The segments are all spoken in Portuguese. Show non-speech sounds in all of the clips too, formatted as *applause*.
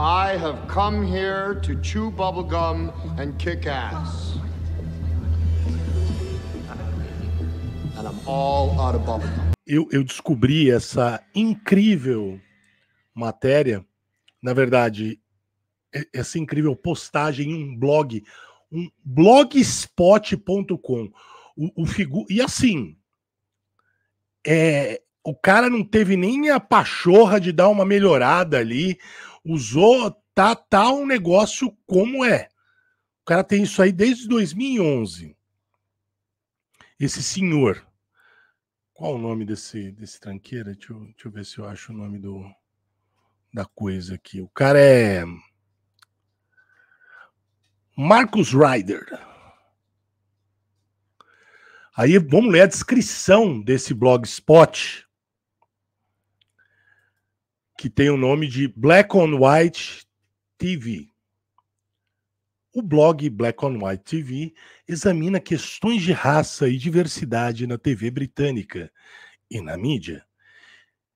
I have come here to chew bubblegum and kick ass. And I'm all out of bubblegum. Eu, eu descobri essa incrível matéria, na verdade, essa incrível postagem em um blog, um blogspot.com. O, o figu... E assim, é, o cara não teve nem a pachorra de dar uma melhorada ali usou, tá, tá um negócio como é. O cara tem isso aí desde 2011. Esse senhor. Qual o nome desse, desse tranqueira? Deixa eu, deixa eu ver se eu acho o nome do, da coisa aqui. O cara é. Marcus Ryder. Aí vamos ler a descrição desse blogspot que tem o nome de Black on White TV. O blog Black on White TV examina questões de raça e diversidade na TV britânica e na mídia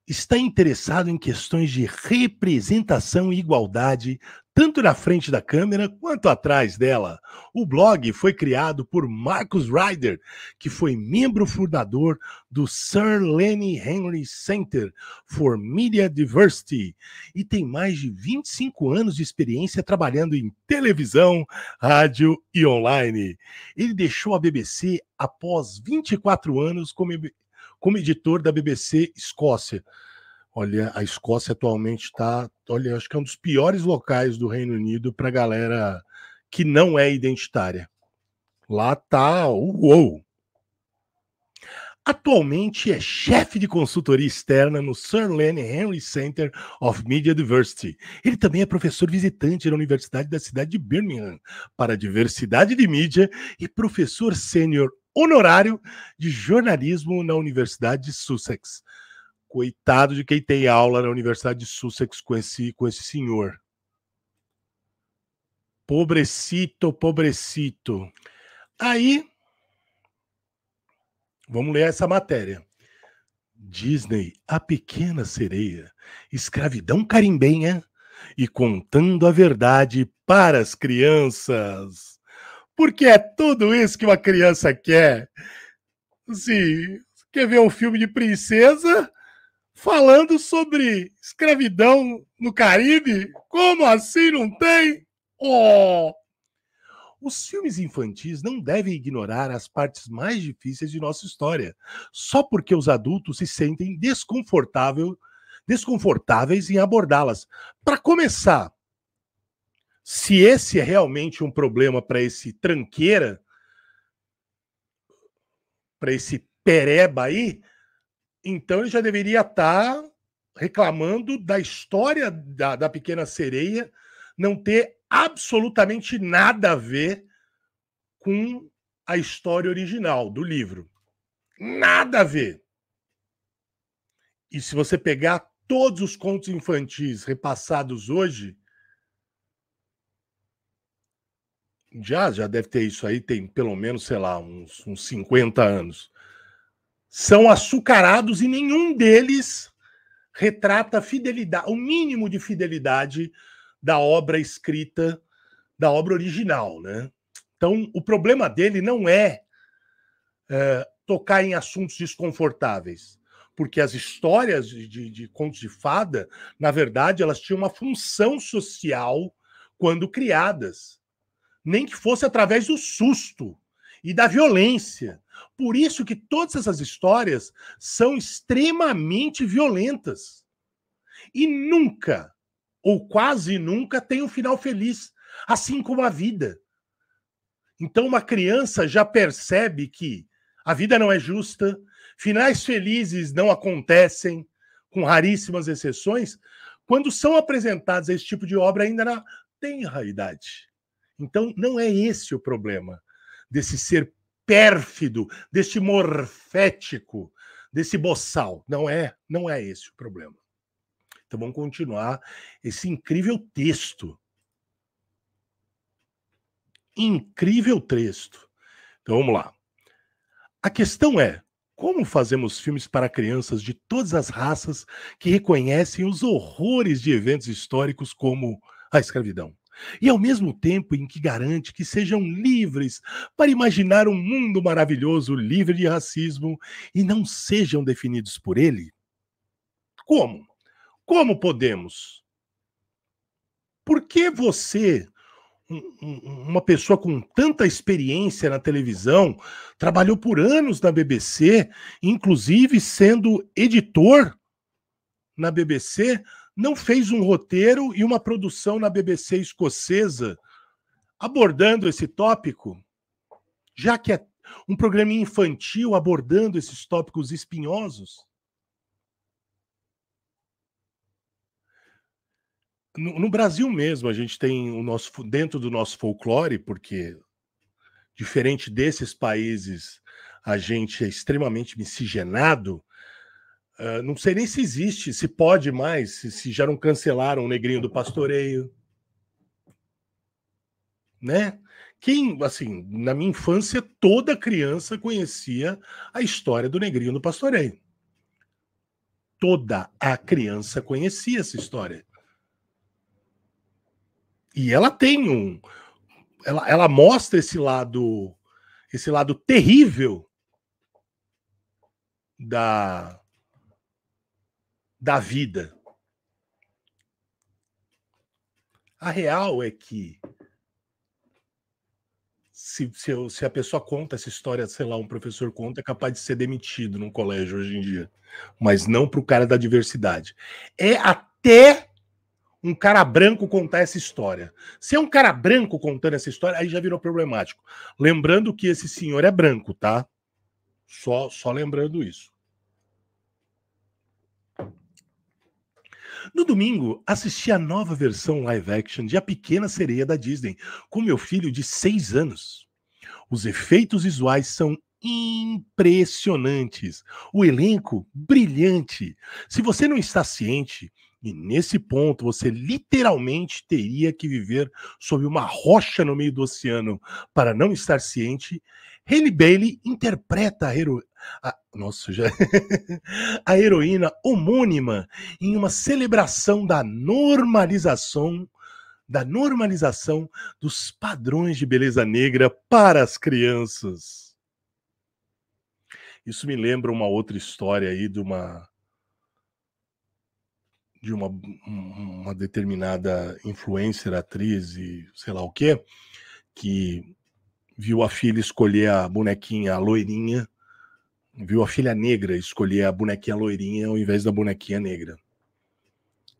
está interessado em questões de representação e igualdade, tanto na frente da câmera quanto atrás dela. O blog foi criado por Marcus Ryder, que foi membro fundador do Sir Lenny Henry Center for Media Diversity e tem mais de 25 anos de experiência trabalhando em televisão, rádio e online. Ele deixou a BBC após 24 anos como como editor da BBC Escócia. Olha, a Escócia atualmente está, olha, acho que é um dos piores locais do Reino Unido para galera que não é identitária. Lá tá, UOL. Atualmente é chefe de consultoria externa no Sir Lane Henry Center of Media Diversity. Ele também é professor visitante na Universidade da cidade de Birmingham para diversidade de mídia e professor sênior honorário de jornalismo na Universidade de Sussex. Coitado de quem tem aula na Universidade de Sussex com esse, com esse senhor. Pobrecito, pobrecito. Aí, vamos ler essa matéria. Disney, a pequena sereia, escravidão carimbenha e contando a verdade para as crianças. Porque é tudo isso que uma criança quer. Assim, quer ver um filme de princesa falando sobre escravidão no Caribe? Como assim não tem? Oh! Os filmes infantis não devem ignorar as partes mais difíceis de nossa história, só porque os adultos se sentem desconfortável, desconfortáveis em abordá-las. Para começar, se esse é realmente um problema para esse tranqueira, para esse pereba aí, então ele já deveria estar tá reclamando da história da, da pequena sereia não ter absolutamente nada a ver com a história original do livro. Nada a ver. E se você pegar todos os contos infantis repassados hoje, já, já deve ter isso aí, tem pelo menos, sei lá, uns, uns 50 anos. São açucarados e nenhum deles retrata fidelidade, o mínimo de fidelidade da obra escrita, da obra original, né? Então, o problema dele não é, é tocar em assuntos desconfortáveis, porque as histórias de, de, de contos de fada, na verdade, elas tinham uma função social quando criadas nem que fosse através do susto e da violência. Por isso que todas essas histórias são extremamente violentas. E nunca, ou quase nunca, tem um final feliz, assim como a vida. Então uma criança já percebe que a vida não é justa, finais felizes não acontecem, com raríssimas exceções, quando são apresentados esse tipo de obra ainda na tenra idade. Então, não é esse o problema desse ser pérfido, deste morfético, desse boçal. Não é, não é esse o problema. Então vamos continuar esse incrível texto. Incrível texto. Então vamos lá. A questão é: como fazemos filmes para crianças de todas as raças que reconhecem os horrores de eventos históricos como a escravidão? e ao mesmo tempo em que garante que sejam livres para imaginar um mundo maravilhoso livre de racismo e não sejam definidos por ele? Como? Como podemos? Por que você, um, um, uma pessoa com tanta experiência na televisão, trabalhou por anos na BBC, inclusive sendo editor na BBC, não fez um roteiro e uma produção na BBC escocesa abordando esse tópico, já que é um programa infantil abordando esses tópicos espinhosos? No, no Brasil mesmo, a gente tem o nosso dentro do nosso folclore, porque diferente desses países, a gente é extremamente miscigenado ah, não sei nem se existe, se pode mais, se, se, já não cancelaram o Negrinho do Pastoreio. Né? Quem, assim, na minha infância, toda criança conhecia a história do Negrinho do Pastoreio. Toda a criança conhecia essa história. E ela tem um. Ela, ela mostra esse lado, esse lado terrível da da vida. A real é que se, se, se, a pessoa conta essa história, sei lá, um professor conta, é capaz de ser demitido num colégio hoje em dia. Mas não para o cara da diversidade. É até um cara branco contar essa história. Se é um cara branco contando essa história, aí já virou problemático. Lembrando que esse senhor é branco, tá? Só, só lembrando isso. No domingo, assisti a nova versão live action de A Pequena Sereia da Disney com meu filho de 6 anos. Os efeitos visuais são impressionantes. O elenco, brilhante. Se você não está ciente, e nesse ponto você literalmente teria que viver sob uma rocha no meio do oceano para não estar ciente, Haley Bailey interpreta a, hero a, nossa, já, *laughs* a heroína homônima em uma celebração da normalização da normalização dos padrões de beleza negra para as crianças. Isso me lembra uma outra história aí de uma de uma, uma determinada influencer, atriz e sei lá o quê, que viu a filha escolher a bonequinha a loirinha viu a filha negra escolher a bonequinha loirinha ao invés da bonequinha negra.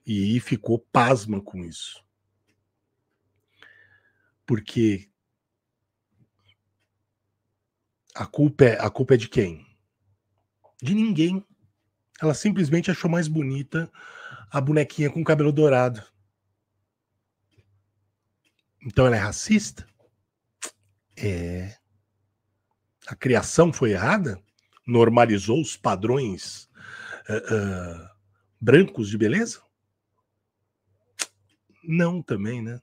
E ficou pasma com isso. Porque a culpa é, a culpa é de quem? De ninguém. Ela simplesmente achou mais bonita a bonequinha com cabelo dourado. Então ela é racista? É. A criação foi errada? normalizou os padrões uh, uh, brancos de beleza? Não, também, né?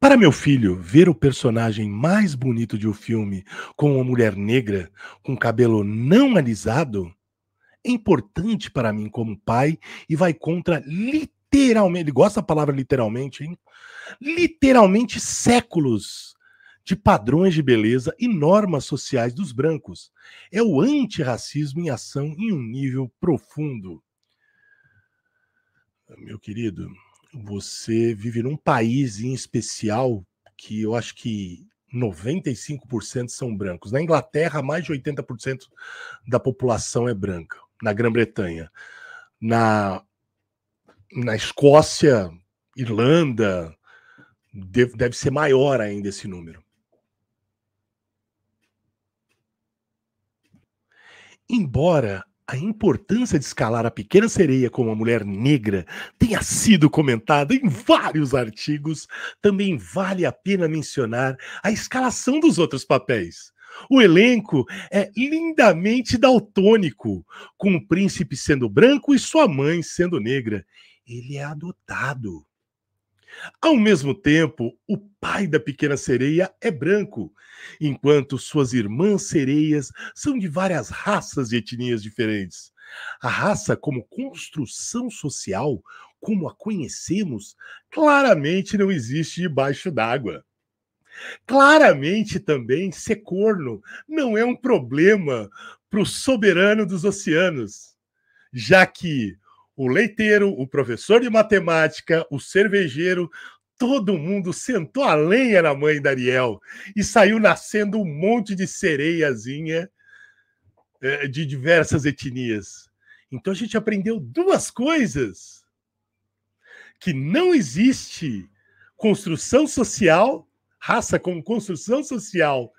Para meu filho, ver o personagem mais bonito de um filme com uma mulher negra com cabelo não alisado é importante para mim como pai e vai contra literalmente, ele gosta da palavra literalmente, hein? Literalmente séculos de padrões de beleza e normas sociais dos brancos. É o antirracismo em ação em um nível profundo. Meu querido, você vive num país em especial que eu acho que 95% são brancos. Na Inglaterra, mais de 80% da população é branca. Na Grã-Bretanha. Na, na Escócia, Irlanda, deve, deve ser maior ainda esse número. Embora a importância de escalar a pequena sereia como uma mulher negra tenha sido comentada em vários artigos, também vale a pena mencionar a escalação dos outros papéis. O elenco é lindamente daltônico, com o príncipe sendo branco e sua mãe sendo negra. Ele é adotado. Ao mesmo tempo, o pai da pequena sereia é branco, enquanto suas irmãs sereias são de várias raças e etnias diferentes. A raça, como construção social, como a conhecemos, claramente não existe debaixo d'água. Claramente também, ser corno não é um problema para o soberano dos oceanos, já que o leiteiro, o professor de matemática, o cervejeiro, todo mundo sentou a lenha na mãe da Ariel e saiu nascendo um monte de sereiazinha é, de diversas etnias. Então a gente aprendeu duas coisas: que não existe construção social, raça como construção social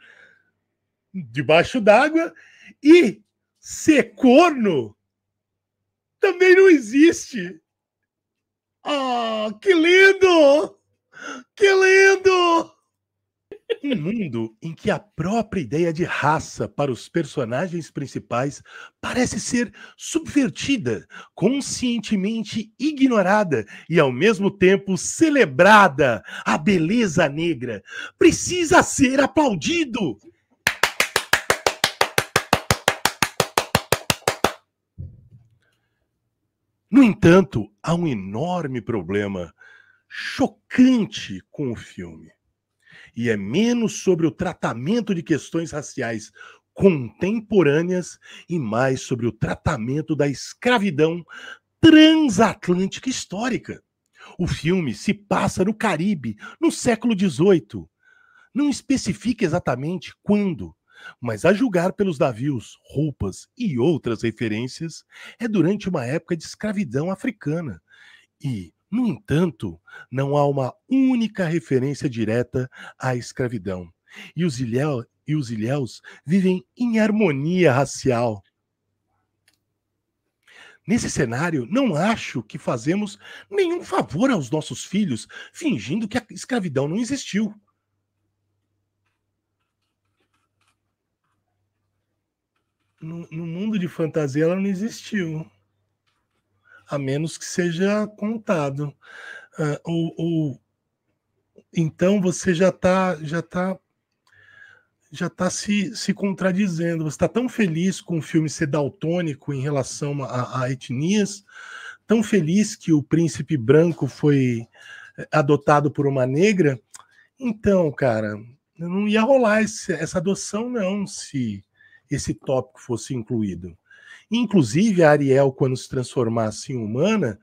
debaixo d'água, e ser corno também não existe. Oh, que lindo! Que lindo! Um mundo em que a própria ideia de raça para os personagens principais parece ser subvertida, conscientemente ignorada e ao mesmo tempo celebrada, a beleza negra precisa ser aplaudido. No entanto, há um enorme problema chocante com o filme. E é menos sobre o tratamento de questões raciais contemporâneas e mais sobre o tratamento da escravidão transatlântica histórica. O filme se passa no Caribe, no século XVIII. Não especifica exatamente quando, mas a julgar pelos navios, roupas e outras referências, é durante uma época de escravidão africana. E, no entanto, não há uma única referência direta à escravidão. E os, ilhéu, e os ilhéus vivem em harmonia racial. Nesse cenário, não acho que fazemos nenhum favor aos nossos filhos fingindo que a escravidão não existiu. no, mundo de fantasia ela não existiu, a menos que seja contado. Uh, ou, ou, então você já está já tá, já tá se, se contradizendo. Você está tão feliz com o filme ser daltônico em relação a, a etnias, tão feliz que o príncipe branco foi eh, adotado por uma negra. Então, cara, não ia rolar esse, essa adoção, não, se esse tópico fosse incluído. Inclusive, a Ariel, quando se transformasse em humana,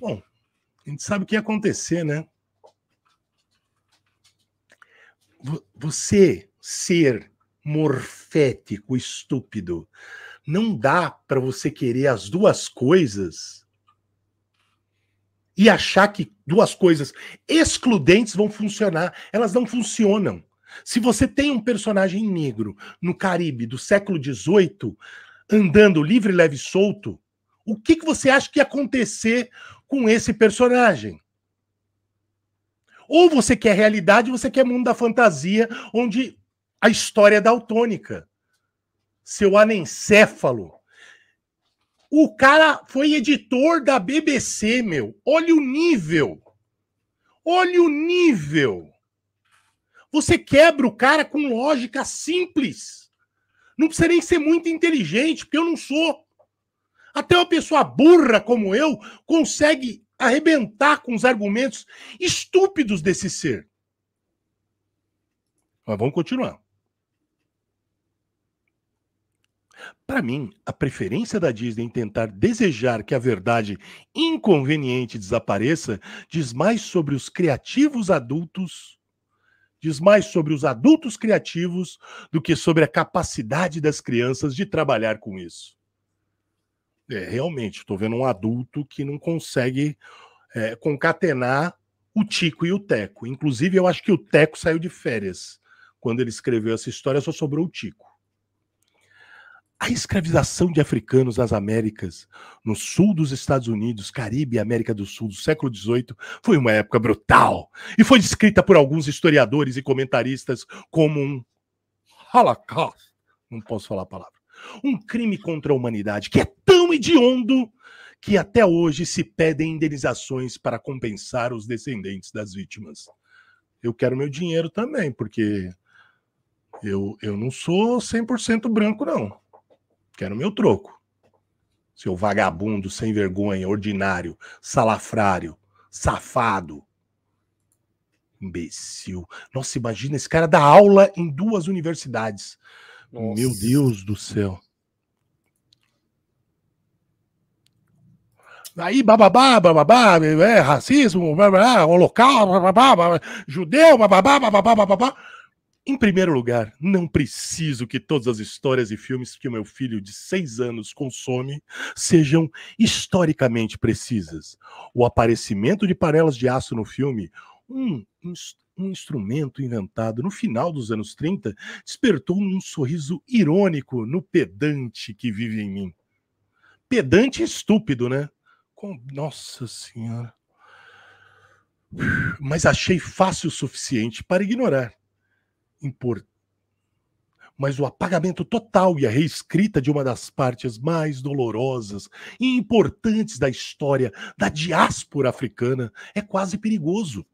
bom, a gente sabe o que ia acontecer, né? Você ser morfético, estúpido, não dá para você querer as duas coisas e achar que duas coisas excludentes vão funcionar. Elas não funcionam. Se você tem um personagem negro no Caribe do século XVIII, andando livre, leve e solto, o que, que você acha que ia acontecer com esse personagem? Ou você quer realidade, ou você quer mundo da fantasia, onde a história é daltônica. Seu anencéfalo. O cara foi editor da BBC, meu. Olha o nível. Olha o nível. Você quebra o cara com lógica simples. Não precisa nem ser muito inteligente, porque eu não sou. Até uma pessoa burra como eu consegue arrebentar com os argumentos estúpidos desse ser. Mas vamos continuar. Para mim, a preferência da Disney em tentar desejar que a verdade inconveniente desapareça diz mais sobre os criativos adultos diz mais sobre os adultos criativos do que sobre a capacidade das crianças de trabalhar com isso. É, realmente, estou vendo um adulto que não consegue é, concatenar o Tico e o Teco. Inclusive, eu acho que o Teco saiu de férias. Quando ele escreveu essa história, só sobrou o Tico. A escravização de africanos nas Américas, no sul dos Estados Unidos, Caribe e América do Sul do século XVIII, foi uma época brutal e foi descrita por alguns historiadores e comentaristas como um holocaust. Não posso falar a palavra. Um crime contra a humanidade que é tão hediondo que até hoje se pedem indenizações para compensar os descendentes das vítimas. Eu quero meu dinheiro também, porque eu, eu não sou 100% branco, não. Quero meu troco. Seu vagabundo, sem vergonha, ordinário, salafrário, safado. Imbecil. Nossa, imagina, esse cara dá aula em duas universidades. Nossa. Meu Deus do céu. aí bababá, bababá, é, racismo, babá, holocausto, babá, babá, judeu, babá, babá, babá, babá. Em primeiro lugar, não preciso que todas as histórias e filmes que o meu filho de seis anos consome sejam historicamente precisas. O aparecimento de panelas de aço no filme, um, um instrumento inventado no final dos anos 30, despertou um sorriso irônico no pedante que vive em mim. Pedante estúpido, né? Com... Nossa Senhora. Mas achei fácil o suficiente para ignorar importante. Mas o apagamento total e a reescrita de uma das partes mais dolorosas e importantes da história da diáspora africana é quase perigoso.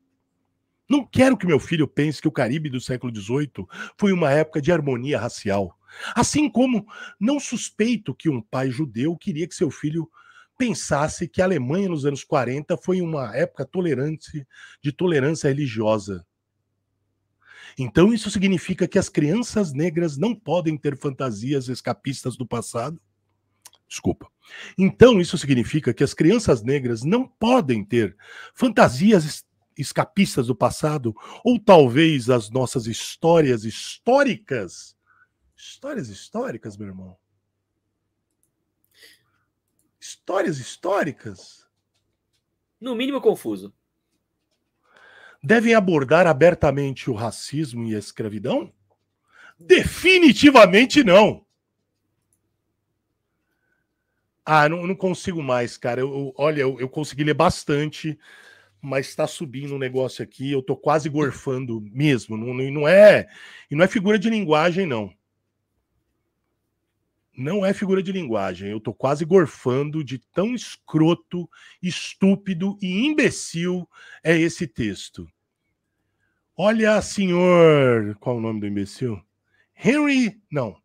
Não quero que meu filho pense que o Caribe do século XVIII foi uma época de harmonia racial. Assim como não suspeito que um pai judeu queria que seu filho pensasse que a Alemanha nos anos 40 foi uma época tolerante de tolerância religiosa. Então isso significa que as crianças negras não podem ter fantasias escapistas do passado? Desculpa. Então isso significa que as crianças negras não podem ter fantasias escapistas do passado ou talvez as nossas histórias históricas? Histórias históricas, meu irmão. Histórias históricas. No mínimo confuso devem abordar abertamente o racismo e a escravidão? Definitivamente não. Ah, não, não consigo mais, cara. Eu, eu olha, eu, eu, consegui ler bastante, mas está subindo um negócio aqui. Eu estou quase gorfando mesmo. Não, não, não é, e não é figura de linguagem, não. Não é figura de linguagem. Eu tô quase gorfando de tão escroto, estúpido e imbecil é esse texto. Olha, senhor. Qual o nome do imbecil? Henry. Não.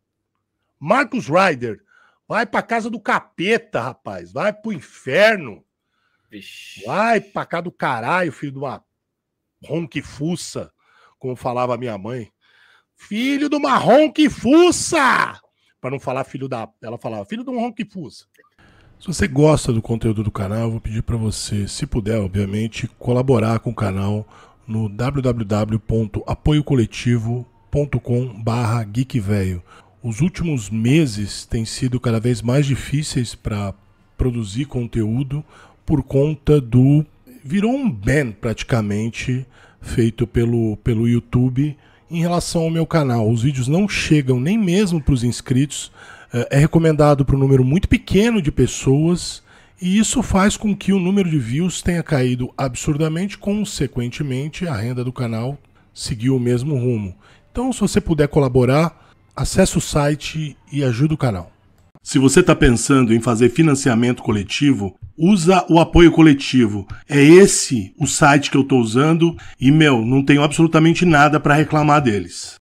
Marcus Ryder. Vai pra casa do capeta, rapaz. Vai pro inferno. Vixe. Vai pra cá do caralho, filho de uma ronquifuça, como falava minha mãe. Filho de uma ronquifuça! para não falar filho da. Ela falava, filho de um ronquifusa. Se você gosta do conteúdo do canal, vou pedir para você, se puder, obviamente, colaborar com o canal no www.apoiocoletivo.com/barra geekvelho. Os últimos meses têm sido cada vez mais difíceis para produzir conteúdo por conta do virou um ban praticamente feito pelo pelo YouTube em relação ao meu canal. Os vídeos não chegam nem mesmo para os inscritos. Eh, é recomendado para um número muito pequeno de pessoas. E isso faz com que o número de views tenha caído absurdamente, consequentemente, a renda do canal seguiu o mesmo rumo. Então, se você puder colaborar, acesse o site e ajude o canal. Se você está pensando em fazer financiamento coletivo, usa o apoio coletivo. É esse o site que eu estou usando e, meu, não tenho absolutamente nada para reclamar deles.